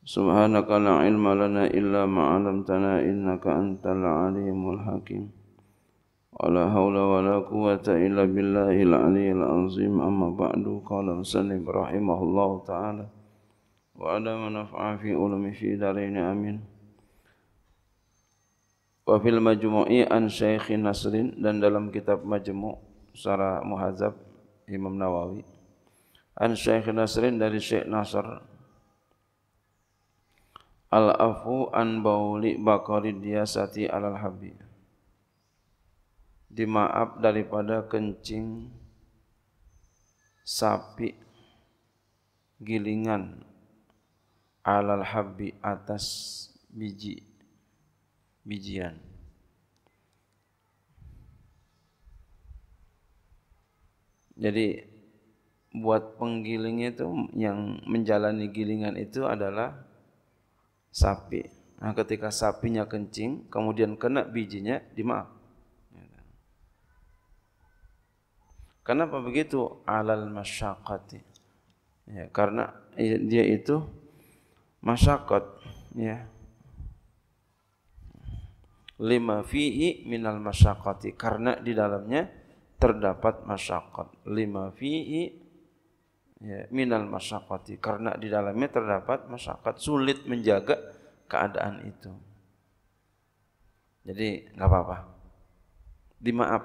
Subhanaka la ilma lana illa ma'alamtana innaka antal alimul hakim. ولا حول ولا قوة إلا بالله العلي العظيم أما بعد قال مسلم رحمه الله تعالى وعلى من نفع في علم في دارين أمين Wafil Majmu'i an Nasrin dan dalam kitab Majmu' secara muhazab Imam Nawawi an Nasrin dari Syekh Nasr al afu an bauli bakori diasati alal habi dimaaf daripada kencing sapi gilingan alal habi atas biji bijian jadi buat penggilingnya itu yang menjalani gilingan itu adalah sapi. Nah, ketika sapinya kencing, kemudian kena bijinya, dimaaf. Kenapa begitu? Alal masyakati. Ya, karena dia itu masyakat. Ya. Lima fihi minal masyakati. Karena di dalamnya terdapat masyakat. Lima fihi ya, minal masyakati karena di dalamnya terdapat masyakat sulit menjaga keadaan itu jadi nggak apa-apa dimaaf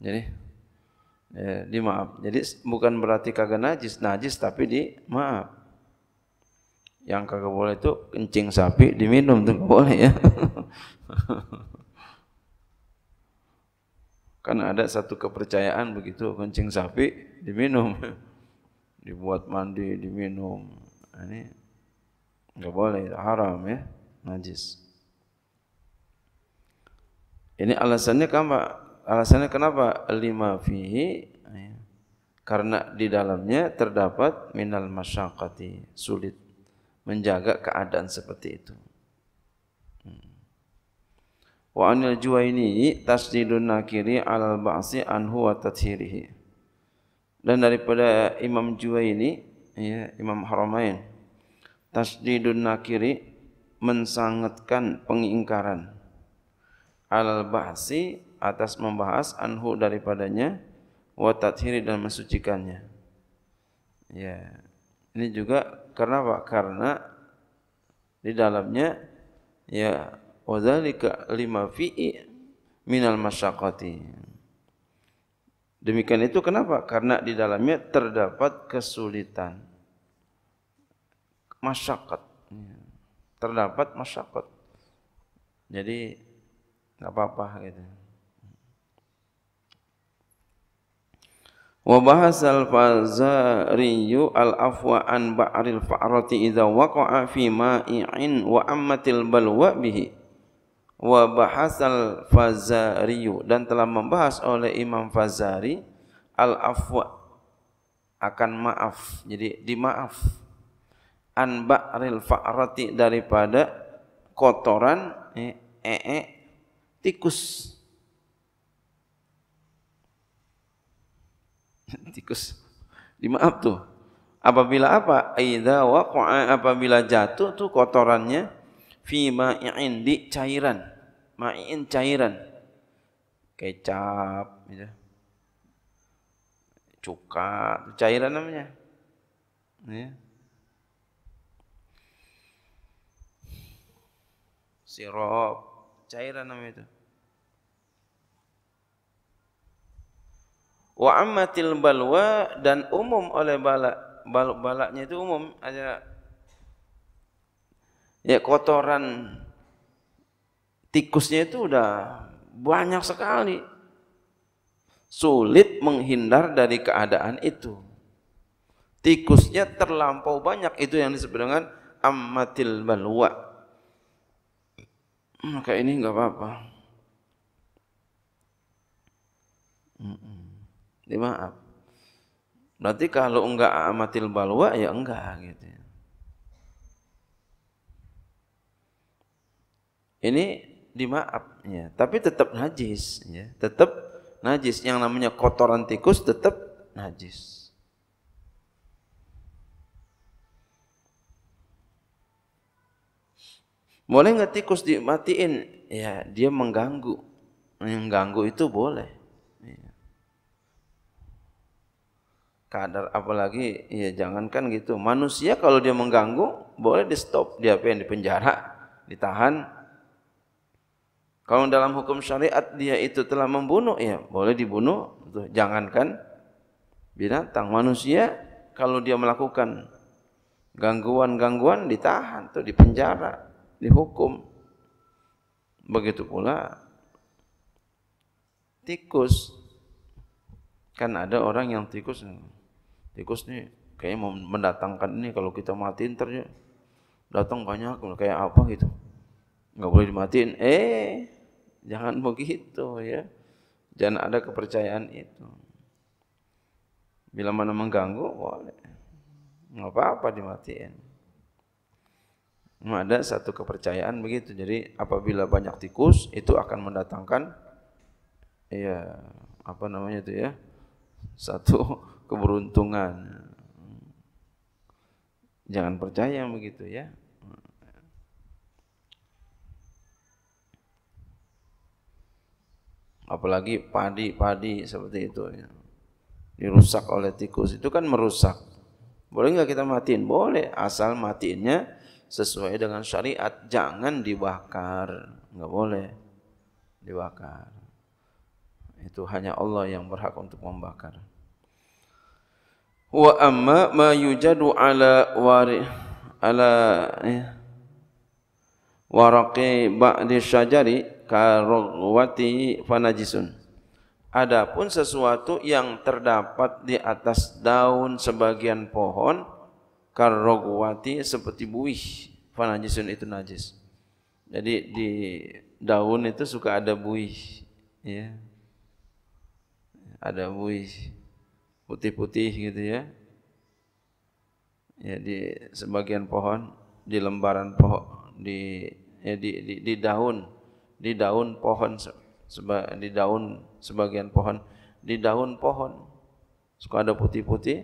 jadi ya, dimaaf jadi bukan berarti kagak najis najis tapi di maaf yang kagak boleh itu kencing sapi diminum tuh boleh ya Kan ada satu kepercayaan begitu kencing sapi diminum. Dibuat mandi, diminum. Nah, ini enggak boleh, haram ya, najis. Ini alasannya kenapa? Alasannya kenapa? Lima fihi ya. karena di dalamnya terdapat minal masyakati sulit menjaga keadaan seperti itu. wa anil juwaini tasdidun nakiri alal baasi anhu wa tathirihi dan daripada imam juwaini ya imam haramain tasdidun nakiri mensangatkan pengingkaran alal baasi atas membahas anhu daripadanya wa tathiri dan mensucikannya ya ini juga kenapa karena di dalamnya ya wa dzalika lima fi'i minal masyaqati demikian itu kenapa karena di dalamnya terdapat kesulitan masyakat terdapat masyakat jadi nggak apa-apa gitu Wa bahasal fazariyu al-afwa an ba'ril fa'rati idza waqa'a fi ma'i'in wa ammatil balwa bihi wa bahasal fazariyu dan telah membahas oleh Imam Fazari al afwa akan maaf jadi dimaaf an ba'ril fa'rati daripada kotoran ee eh, -e, eh, eh, tikus tikus dimaaf tuh apabila apa aidza waqa'a apabila jatuh tuh kotorannya fi ma'i'in di cairan ma'i'in cairan kecap gitu. cuka cairan namanya ya. sirup cairan namanya itu wa ammatil balwa dan umum oleh balak balak balaknya itu umum ada ya kotoran tikusnya itu udah banyak sekali. Sulit menghindar dari keadaan itu. Tikusnya terlampau banyak itu yang disebut dengan ammatil balwa. Maka hmm, ini enggak apa-apa. Hmm, hmm. Ini maaf. Berarti kalau enggak amatil balwa ya enggak gitu ya. Ini dimaaf, ya. tapi tetap najis ya, tetap najis yang namanya kotoran tikus tetap najis. Boleh nggak tikus dimatiin? Ya, dia mengganggu. Mengganggu itu boleh. Ya. Kadar apalagi ya jangankan gitu. Manusia kalau dia mengganggu boleh di stop, dia apa yang dipenjara, ditahan, kalau dalam hukum syariat dia itu telah membunuh, ya boleh dibunuh. tuh Jangankan binatang, manusia kalau dia melakukan gangguan-gangguan ditahan tuh dipenjara dihukum. Begitu pula tikus kan ada orang yang tikus tikus nih kayak mau mendatangkan ini kalau kita matiin ternyata datang banyak kayak apa gitu nggak boleh dimatiin eh Jangan begitu ya. Jangan ada kepercayaan itu. Bila mana mengganggu, boleh. Nggak apa-apa dimatiin. Ada satu kepercayaan begitu. Jadi apabila banyak tikus, itu akan mendatangkan ya apa namanya itu ya satu keberuntungan. Jangan percaya begitu ya. apalagi padi-padi seperti itu ya. dirusak oleh tikus itu kan merusak boleh nggak kita matiin boleh asal matiinnya sesuai dengan syariat jangan dibakar nggak boleh dibakar itu hanya Allah yang berhak untuk membakar wa amma ma yujadu ala wari ala ya, waraqi ba'di syajari karogwati fanajisun. Adapun sesuatu yang terdapat di atas daun sebagian pohon karogwati seperti buih fanajisun itu najis. Jadi di daun itu suka ada buih, ya. Ada buih putih-putih gitu ya. Ya di sebagian pohon, di lembaran pohon, di ya, di, di, di daun di daun pohon seba, di daun sebagian pohon di daun pohon suka ada putih-putih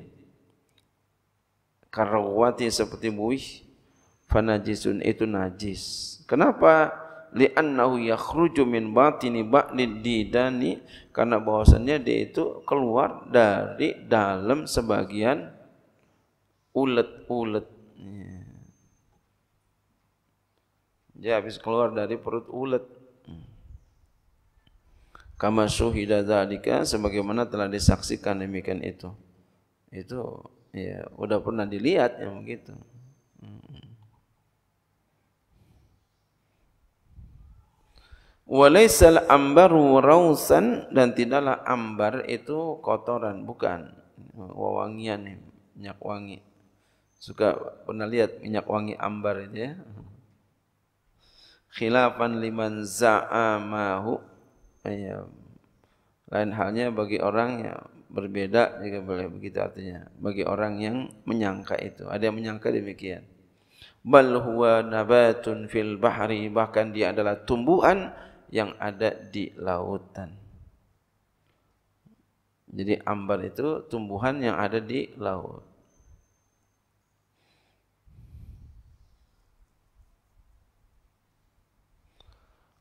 karawati seperti buih fanajisun itu najis kenapa li li'annahu yakhruju min batini ba'did didani karena bahwasannya dia itu keluar dari dalam sebagian ulet-ulet iya. dia habis keluar dari perut ulet kama syuhida dzalika sebagaimana telah disaksikan demikian itu. Itu ya udah pernah dilihat yang begitu. Hmm. Walaisal ambaru rausan dan tidaklah ambar itu kotoran, bukan wewangian minyak wangi. Suka pernah lihat minyak wangi ambar itu ya. Khilafan liman za'amahu Ya. Lain halnya bagi orang yang berbeda juga boleh begitu artinya. Bagi orang yang menyangka itu. Ada yang menyangka demikian. Bal huwa nabatun fil bahari Bahkan dia adalah tumbuhan yang ada di lautan. Jadi ambar itu tumbuhan yang ada di laut.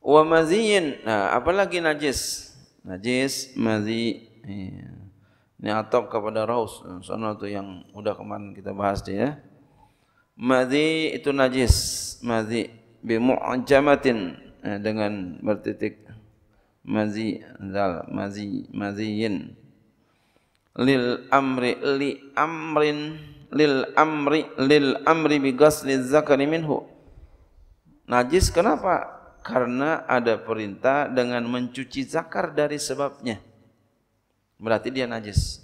wa maziyin. Nah, apalagi najis. Najis, mazi. Iya. Ini atop kepada raus. Nah, Soalnya itu yang udah kemarin kita bahas dia. Mazi itu najis. Mazi bimu'jamatin nah, dengan bertitik mazi zal mazi maziyin lil amri li amrin lil amri lil amri bi ghasli zakari minhu najis kenapa karena ada perintah dengan mencuci zakar dari sebabnya. Berarti dia najis.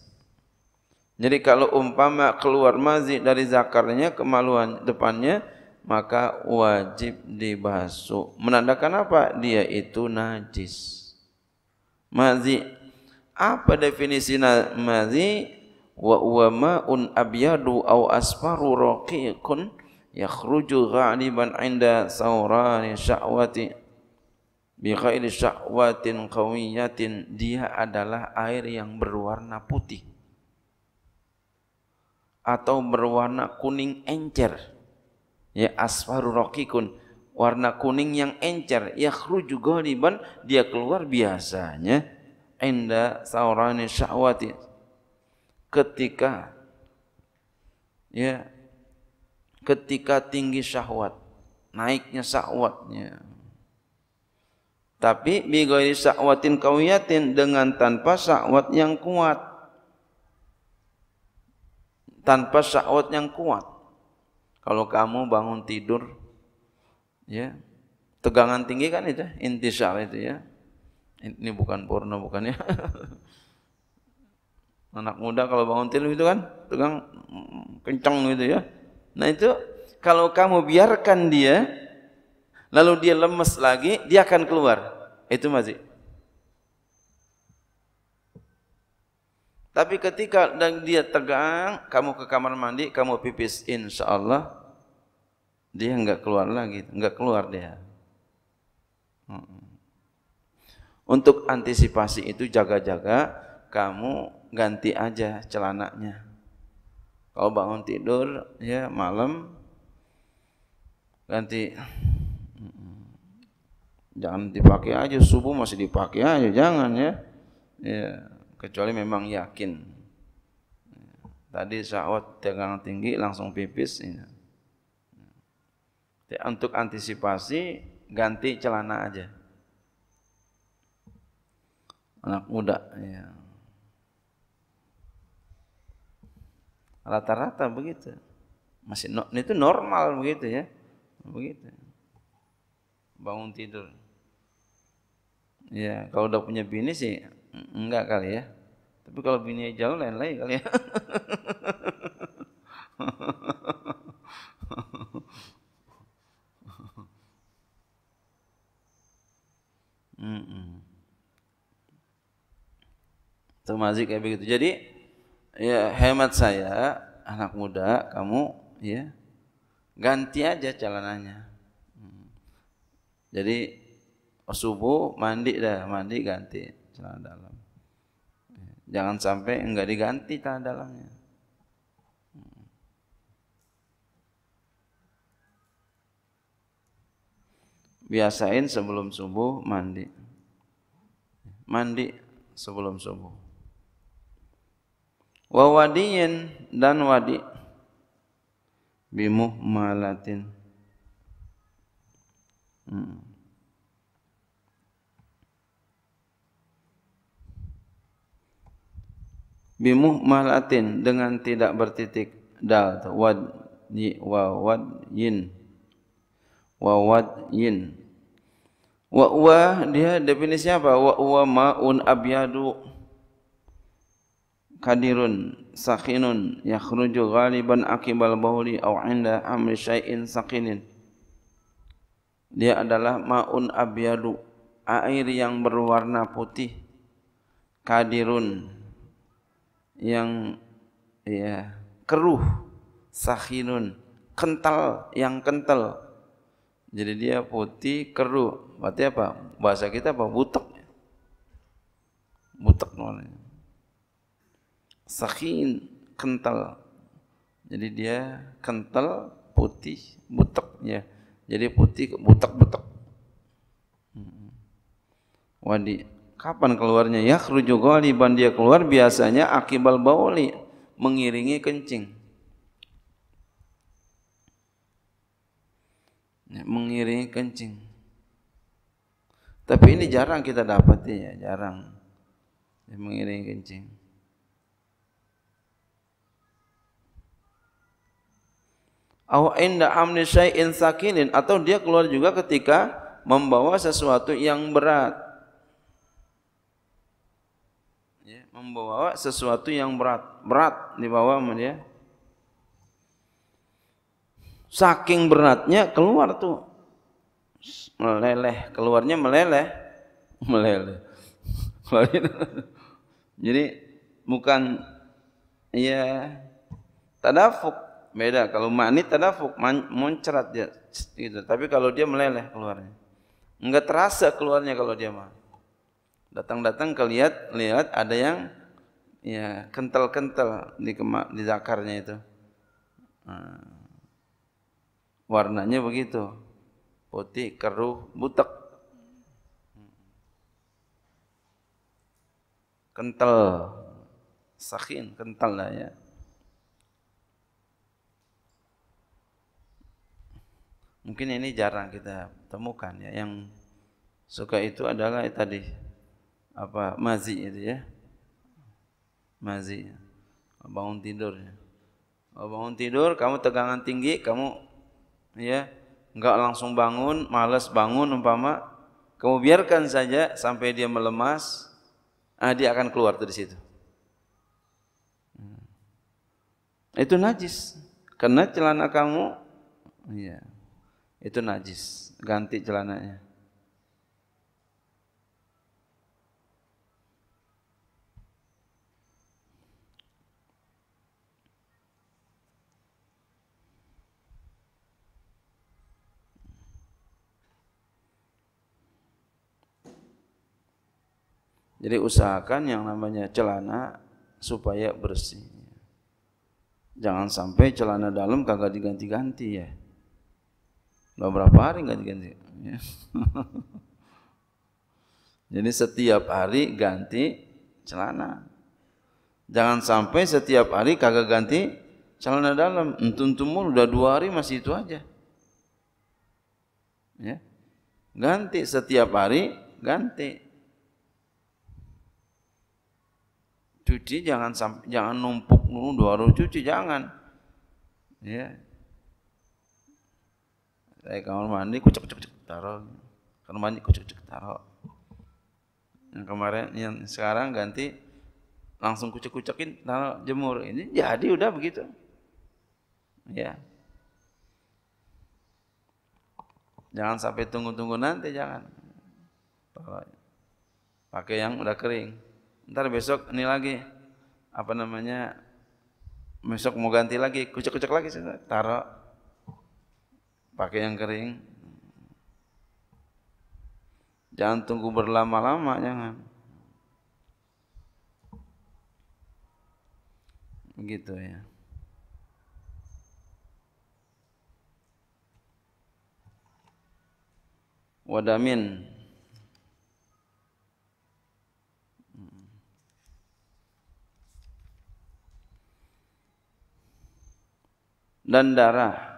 Jadi kalau umpama keluar mazi dari zakarnya kemaluan depannya maka wajib dibasuh. Menandakan apa? Dia itu najis. Mazi. Apa definisi mazi? Wa huwa ma'un abyadu au asfaru raqiqun yakhruju ghaliban inda saurani syahwati bi ghairi syahwatin qawiyatin dia adalah air yang berwarna putih atau berwarna kuning encer ya asfaru rokikun warna kuning yang encer ya khruju ghaliban dia keluar biasanya inda saurani syahwati ketika ya ketika tinggi syahwat, naiknya syahwatnya. Tapi bighairi syahwatin kawiyatin dengan tanpa syahwat yang kuat. Tanpa syahwat yang kuat. Kalau kamu bangun tidur ya, tegangan tinggi kan itu, intisar itu ya. Ini bukan porno bukan ya. Anak muda kalau bangun tidur itu kan tegang mm, kencang gitu ya. Nah itu kalau kamu biarkan dia lalu dia lemes lagi, dia akan keluar. Itu masih. Tapi ketika dan dia tegang, kamu ke kamar mandi, kamu pipis, insya Allah dia nggak keluar lagi, nggak keluar dia. Untuk antisipasi itu jaga-jaga, kamu ganti aja celananya. Kalau bangun tidur ya malam ganti jangan dipakai aja subuh masih dipakai aja jangan ya. Ya, kecuali memang yakin. Tadi syahwat tegang tinggi langsung pipis ya. ya. Untuk antisipasi ganti celana aja. Anak muda ya Rata-rata begitu. Masih no, itu normal begitu ya. Begitu. Bangun tidur. Ya, kalau udah punya bini sih enggak kali ya. Tapi kalau bini jauh lain lain kali ya. mm -mm. Termasuk kayak begitu. Jadi ya hemat saya anak muda kamu ya ganti aja celananya jadi subuh mandi dah mandi ganti celana dalam jangan sampai enggak diganti celana dalamnya biasain sebelum subuh mandi mandi sebelum subuh wa wadiyin dan wadi bimuh malatin hmm. malatin dengan tidak bertitik dal wad ni wa wad yin wa wad yin wa wa dia definisinya apa wa wa maun abyadu kadirun sakhinun yakhruju ghaliban akibal bauli au inda amri syai'in sakinin dia adalah maun abyadu air yang berwarna putih kadirun yang ya keruh sakinun, kental yang kental jadi dia putih keruh berarti apa bahasa kita apa butek butek namanya sakin kental. Jadi dia kental, putih, butek ya Jadi putih butek-butek. Hmm. Wadi, kapan keluarnya? Ya kerujuk ban dia keluar biasanya akibal bauli, mengiringi kencing. Ya, mengiringi kencing. Tapi ini jarang kita dapati ya, jarang. Ya, mengiringi kencing. Au inda amni syai'in sakinin atau dia keluar juga ketika membawa sesuatu yang berat. Ya, membawa sesuatu yang berat, berat dibawa dia. Saking beratnya keluar tuh meleleh, keluarnya meleleh, meleleh. Jadi bukan ya tadafuk Beda kalau mani tadafuk muncrat dia gitu. Tapi kalau dia meleleh keluarnya. Enggak terasa keluarnya kalau dia mah. Datang-datang kelihat lihat ada yang ya kental-kental di kema, di zakarnya itu. Hmm. Warnanya begitu. Putih, keruh, butek. Kental. Sakin, kental lah ya. mungkin ini jarang kita temukan ya yang suka itu adalah ya tadi apa mazi itu ya mazi bangun tidur ya. bangun tidur kamu tegangan tinggi kamu ya nggak langsung bangun malas bangun umpama kamu biarkan saja sampai dia melemas ah dia akan keluar dari situ hmm. itu najis karena celana kamu ya itu najis ganti celananya Jadi usahakan yang namanya celana supaya bersih. Jangan sampai celana dalam kagak diganti-ganti ya. Udah berapa hari ganti ganti, Jadi setiap hari ganti celana. Jangan sampai setiap hari kagak ganti celana dalam. Entum-entumul udah dua hari masih itu aja. Ya. Ganti setiap hari, ganti. Cuci jangan sampai jangan numpuk dulu dua hari cuci jangan. Ya, saya eh, kamar mandi kucek kucek kucek taruh. Kamar mandi kucek kucek taruh. Yang kemarin yang sekarang ganti langsung kucek kucekin taruh jemur. Ini jadi udah begitu. Ya. Jangan sampai tunggu-tunggu nanti jangan. Pakai yang udah kering. Ntar besok ini lagi apa namanya besok mau ganti lagi kucek-kucek lagi taruh pakai yang kering. Jangan tunggu berlama-lama, jangan. Begitu ya. Wadamin. Dan darah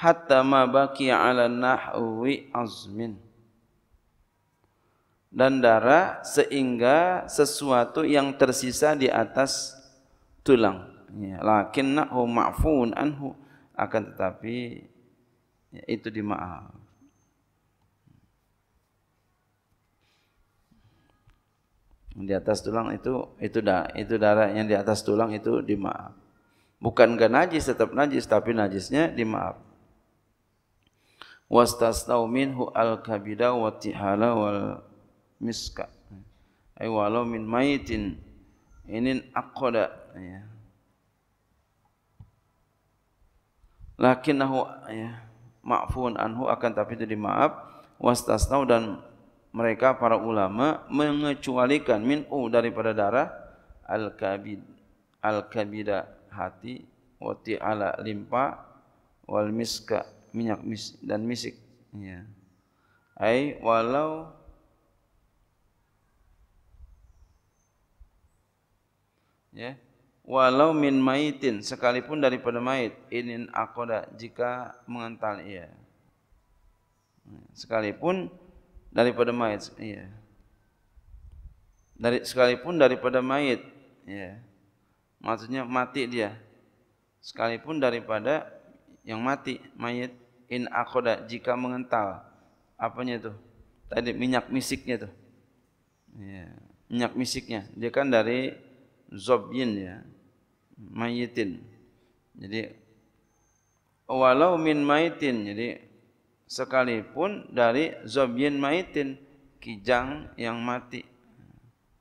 hatta ma baqi ala nahwi azmin dan darah sehingga sesuatu yang tersisa di atas tulang ya lakinnahu ma'fun anhu akan tetapi ya, itu dimaaf di atas tulang itu itu da, itu darah yang di atas tulang itu dimaaf bukan ke najis tetap najis tapi najisnya dimaaf wastastau minhu al-kabida wa tihala wal miska ay walau min maitin inin aqada ya lakinnahu ya ma'fun anhu akan tapi itu dimaaf wastasnau dan mereka para ulama mengecualikan min'u daripada darah al-kabid al-kabida hati wa ala limpa wal miska minyak mis dan misik ya ai walau ya walau min maitin sekalipun daripada mait inin akoda jika mengental ia sekalipun daripada mait iya dari sekalipun daripada mait ya maksudnya mati dia sekalipun daripada yang mati mayit in akoda jika mengental apanya itu tadi minyak misiknya tuh ya, minyak misiknya dia kan dari zobyin ya mayitin jadi walau min jadi sekalipun dari zobyin mayitin kijang yang mati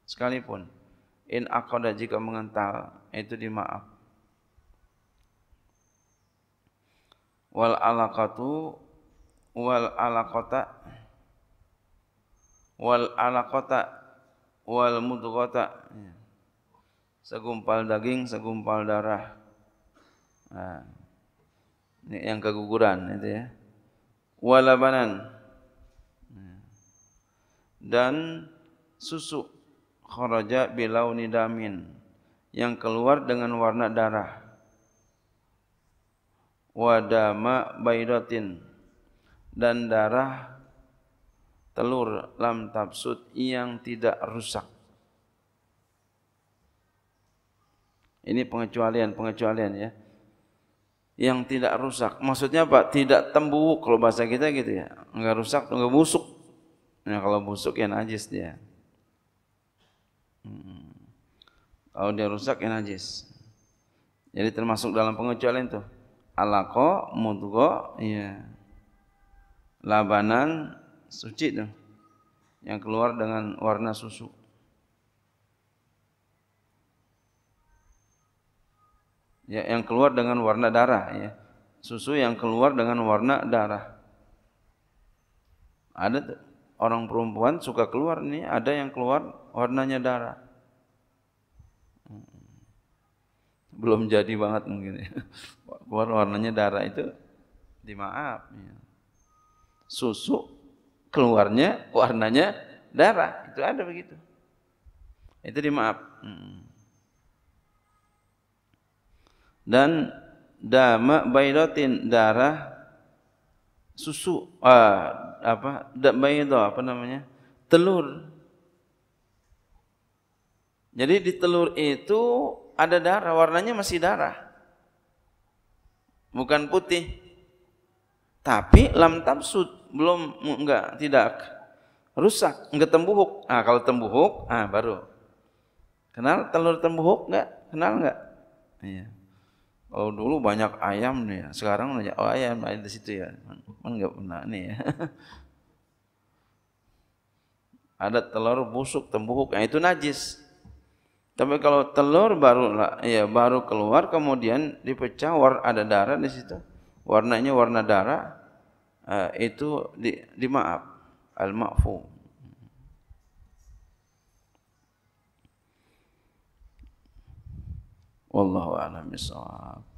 sekalipun in akoda jika mengental itu dimaaf wal alaqatu wal alaqata wal alaqata wal mudghata segumpal daging segumpal darah nah, ini yang keguguran itu ya walabanan dan susu kharaja bilauni damin yang keluar dengan warna darah wadama baidatin dan darah telur lam tafsud yang tidak rusak. Ini pengecualian-pengecualian ya. Yang tidak rusak. Maksudnya apa? tidak tembuk kalau bahasa kita gitu ya. Enggak rusak, enggak busuk. Nah, kalau busuk ya najis dia. Hmm. Kalau dia rusak ya najis. Jadi termasuk dalam pengecualian tuh alaqo mudgha ya labanan suci tuh yang keluar dengan warna susu ya yang keluar dengan warna darah ya susu yang keluar dengan warna darah ada orang perempuan suka keluar nih ada yang keluar warnanya darah hmm. belum jadi banget mungkin ya. warnanya darah itu dimaaf ya. susu keluarnya warnanya darah itu ada begitu itu dimaaf hmm. dan dama baidatin darah susu ah, apa dak apa namanya telur jadi di telur itu ada darah warnanya masih darah bukan putih. Tapi lam tamsud belum enggak tidak rusak, enggak tembuhuk. Ah kalau tembuhuk, ah baru. Kenal telur tembuhuk enggak? Kenal enggak? Iya. oh, dulu banyak ayam nih, ya. sekarang banyak oh, ayam ada di situ ya. Kan enggak pernah nih ya. ada telur busuk tembuhuk, yang nah, itu najis. Tapi kalau telur baru ya baru keluar kemudian dipecah war ada darah di situ. Warnanya warna darah uh, itu di, di maaf al maafu. Wallahu a'lam bishawab.